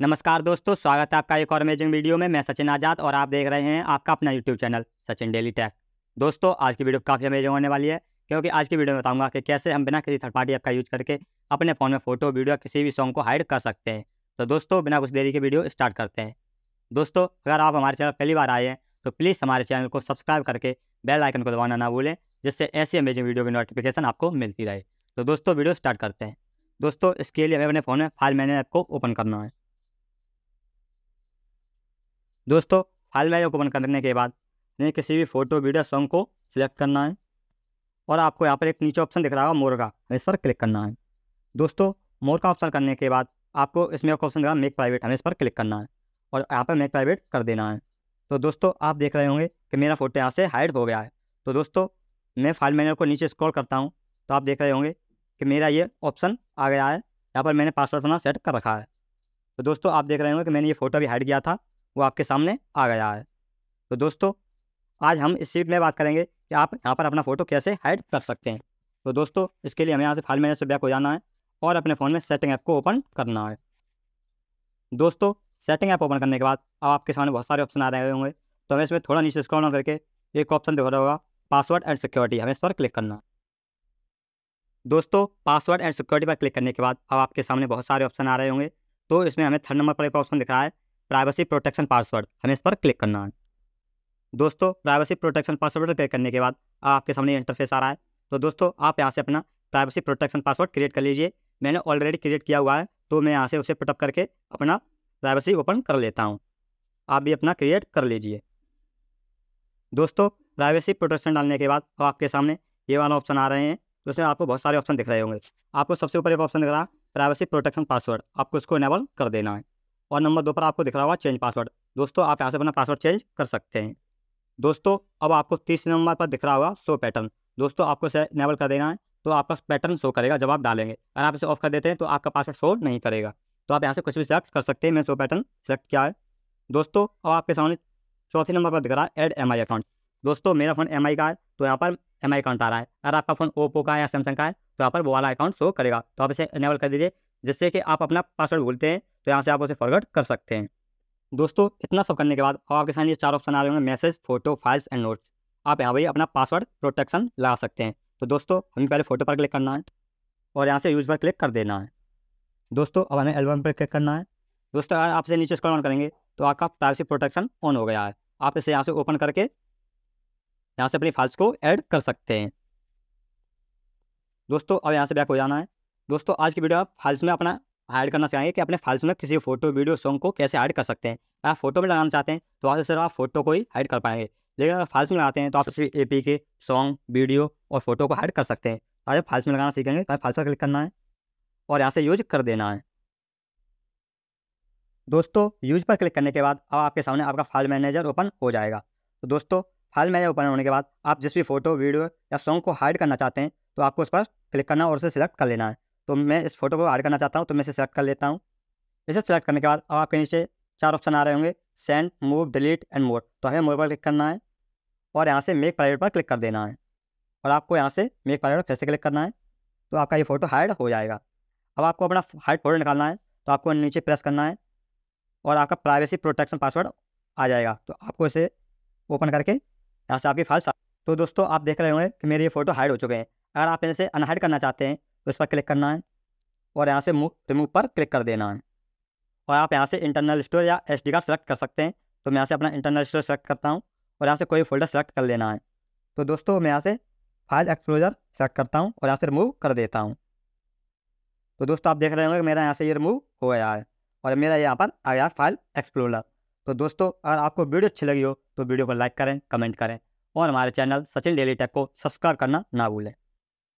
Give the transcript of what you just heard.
नमस्कार दोस्तों स्वागत है आपका एक और अमेजिंग वीडियो में मैं सचिन आज़ाद और आप देख रहे हैं आपका अपना YouTube channel Sachin daily tech दोस्तों आज की वीडियो काफ़ी अमेजिंग होने वाली है क्योंकि आज की वीडियो में बताऊंगा कि कैसे हम बिना किसी थर्ड पार्टी ऐप का यूज करके अपने फ़ोन में फोटो वीडियो किसी भी सॉन्ग को हाइड कर सकते हैं तो दोस्तों बिना कुछ देरी के वीडियो स्टार्ट करते हैं दोस्तों अगर आप हमारे चैनल पहली बार आए हैं तो प्लीज़ हमारे चैनल को सब्सक्राइब करके बेल आइकन को दबाना ना भूलें जिससे ऐसी अमेजिंग वीडियो की नोटिफिकेशन आपको मिलती रहे तो दोस्तों वीडियो स्टार्ट करते हैं दोस्तों इसके लिए हमें अपने फ़ोन में फाइल मैनेजर ऐप को ओपन करना है दोस्तों फाइल में को ओपन करने के बाद नहीं किसी भी फोटो वीडियो सॉन्ग को सिलेक्ट करना है और आपको यहाँ पर एक नीचे ऑप्शन दिख रहा होगा मोर का तो इस पर क्लिक करना है दोस्तों मोर का ऑप्शन करने के बाद आपको इसमें एक ऑप्शन दिख रहा मेक प्राइवेट हमें इस पर क्लिक करना है और यहाँ पर मेक प्राइवेट कर देना है तो दोस्तों आप देख रहे होंगे कि मेरा फ़ोटो यहाँ से हाइड हो गया है तो दोस्तों मैं फाइल मैनेजर को नीचे स्क्रॉल करता हूँ तो आप देख रहे होंगे कि मेरा ये ऑप्शन आ गया है यहाँ पर मैंने पासवर्ड अपना सेट कर रखा है तो दोस्तों आप देख रहे होंगे कि मैंने ये फ़ोटो भी हाइड किया था वो आपके सामने आ गया है तो दोस्तों आज हम इस सीट में बात करेंगे कि आप यहाँ पर अपना फ़ोटो कैसे हाइड कर सकते हैं तो दोस्तों इसके लिए हमें यहाँ से फाइल मैनेजर से बैक हो जाना है और अपने फ़ोन में सेटिंग ऐप को ओपन करना है दोस्तों सेटिंग ऐप ओपन करने के बाद अब आपके सामने बहुत सारे ऑप्शन आ रहे होंगे तो हमें इसमें थोड़ा नीचे स्क्रॉल करके एक ऑप्शन दिख रहा होगा पासवर्ड एंड सिक्योरिटी हमें इस पर क्लिक करना दोस्तों पासवर्ड एंड सिक्योरिटी पर क्लिक करने के बाद अब आपके सामने बहुत सारे ऑप्शन आ रहे होंगे तो इसमें हमें थर्ड नंबर पर एक ऑप्शन दिख रहा है प्राइवेसी प्रोटेक्शन पासवर्ड हमें इस पर क्लिक करना है दोस्तों प्राइवेसी प्रोटेक्शन पासवर्ड क्लिक करने के बाद आपके सामने इंटरफेस आ रहा है तो दोस्तों आप यहाँ से अपना प्राइवेसी प्रोटेक्शन पासवर्ड क्रिएट कर लीजिए मैंने ऑलरेडी क्रिएट किया हुआ है तो मैं यहाँ से उसे पुटअप करके अपना प्राइवेसी ओपन कर लेता हूँ आप भी अपना क्रिएट कर लीजिए दोस्तों प्राइवेसी प्रोटेक्शन डालने के बाद तो आपके सामने ये वाला ऑप्शन आ रहे हैं तो उसमें आपको बहुत सारे ऑप्शन दिख रहे होंगे आपको सबसे ऊपर एक ऑप्शन दिख रहा है प्राइवेसी प्रोटेक्शन पासवर्ड आपको उसको इनेबल कर देना है और नंबर दो पर आपको दिख रहा होगा चेंज पासवर्ड दोस्तों आप यहाँ से अपना पासवर्ड चेंज कर सकते हैं दोस्तों अब आपको तीसरे नंबर पर दिख रहा होगा शो पैटर्न दोस्तों आपको इसे इनेबल कर देना है तो आपका पैटर्न शो करेगा जब आप डालेंगे अगर आप इसे ऑफ कर देते हैं तो आपका पासवर्ड शो नहीं करेगा तो आप यहाँ से कुछ भी सिलेक्ट कर सकते हैं मैं शो पैटर्न सेलेक्ट किया है दोस्तों अब आपके सामने चौथे नंबर पर दिख रहा है एड एम आई अकाउंट दोस्तों मेरा फ़ोन एम आई का है तो यहाँ पर एम आई अकाउंट आ रहा है अगर आपका फ़ोन ओप्पो का है या सैमसंग का है तो यहाँ पर वो वाला अकाउंट शो करेगा तो आप इसे इनेबल कर दीजिए जिससे कि आप अपना पासवर्ड भूलते हैं तो यहाँ से आप उसे फॉरवर्ड कर सकते हैं दोस्तों इतना सब करने के बाद अब आपके सामने ये चार ऑप्शन आ रहे होंगे message photo files and notes आप यहाँ पर अपना पासवर्ड प्रोटेक्शन लगा सकते हैं तो दोस्तों हमें पहले फ़ोटो पर क्लिक करना है और यहाँ से यूज पर क्लिक कर देना है दोस्तों अब हमें एल्बम पर क्लिक करना है दोस्तों अगर आपसे नीचे स्क्रॉल ऑन करेंगे तो आपका प्राइवेसी प्रोटेक्शन ऑन हो गया है आप इसे यहाँ से ओपन करके यहाँ से अपनी फाइल्स को ऐड कर सकते हैं दोस्तों अब यहाँ से बैक हो जाना है दोस्तों आज की वीडियो आप फाइल्स में अपना ऐड करना सिखाएंगे कि अपने फाइल्स में किसी फोटो वीडियो सॉन्ग को कैसे ऐड कर सकते हैं आप फोटो में लगाना चाहते हैं तो वहाँ से सिर्फ आप फोटो को ही ऐड कर पाएंगे लेकिन अगर फाइल्स में लगाते हैं तो आप सिर्फ ए पी के सॉन्ग वीडियो और फोटो को ऐड कर सकते हैं तो आज फाइल्स में लगाना सीखेंगे तो फाइल्स पर क्लिक करना है और यहाँ से यूज कर देना है दोस्तों यूज पर क्लिक करने के बाद अब आपके सामने आपका फाइल मैनेजर ओपन हो जाएगा तो दोस्तों फाइल मैनेजर ओपन होने के बाद आप जिस भी फोटो वीडियो या सॉन्ग को हाइड करना चाहते हैं तो आपको उस पर क्लिक करना और उसे सिलेक्ट कर लेना है तो मैं इस फोटो को ऐड करना चाहता हूँ तो मैं इसे सेलेक्ट कर लेता हूँ इसे सेलेक्ट करने के बाद अब आपके नीचे चार ऑप्शन आ रहे होंगे send move delete and more तो हमें मोर पर क्लिक करना है और यहाँ से मेक प्राइवेट पर क्लिक कर देना है और आपको यहाँ से मेक प्राइवेट पर फिर से क्लिक करना है तो आपका ये फ़ोटो हाइड हो जाएगा अब आपको अपना हाइड फोटो निकालना है तो आपको नीचे प्रेस करना है और आपका प्राइवेसी प्रोटेक्शन पासवर्ड आ जाएगा तो आपको इसे ओपन करके यहाँ से आपकी फाइल तो दोस्तों आप देख रहे होंगे कि मेरे ये फ़ोटो हाइड हो चुके हैं अगर आप इनसे अनहाइड करना चाहते हैं तो इस पर क्लिक करना है और यहाँ से रिमूव पर क्लिक कर देना है और आप यहाँ से इंटरनल स्टोर या एस कार्ड सेलेक्ट कर सकते हैं तो मैं यहाँ से अपना इंटरनल स्टोर सेलेक्ट करता हूँ और यहाँ से कोई फोल्डर सेलेक्ट कर लेना है तो दोस्तों मैं यहाँ से फाइल एक्सप्लोजर सेलेक्ट करता हूँ और यहाँ से रिमूव कर देता हूँ तो दोस्तों आप देख रहे होंगे मेरा यहाँ से ये रिमूव हो गया है और मेरा यहाँ पर आ गया फाइल एक्सप्लोरर तो दोस्तों अगर आपको वीडियो अच्छी लगी हो तो वीडियो को लाइक करें कमेंट करें और हमारे चैनल सचिन डेली टेक को सब्सक्राइब करना ना भूलें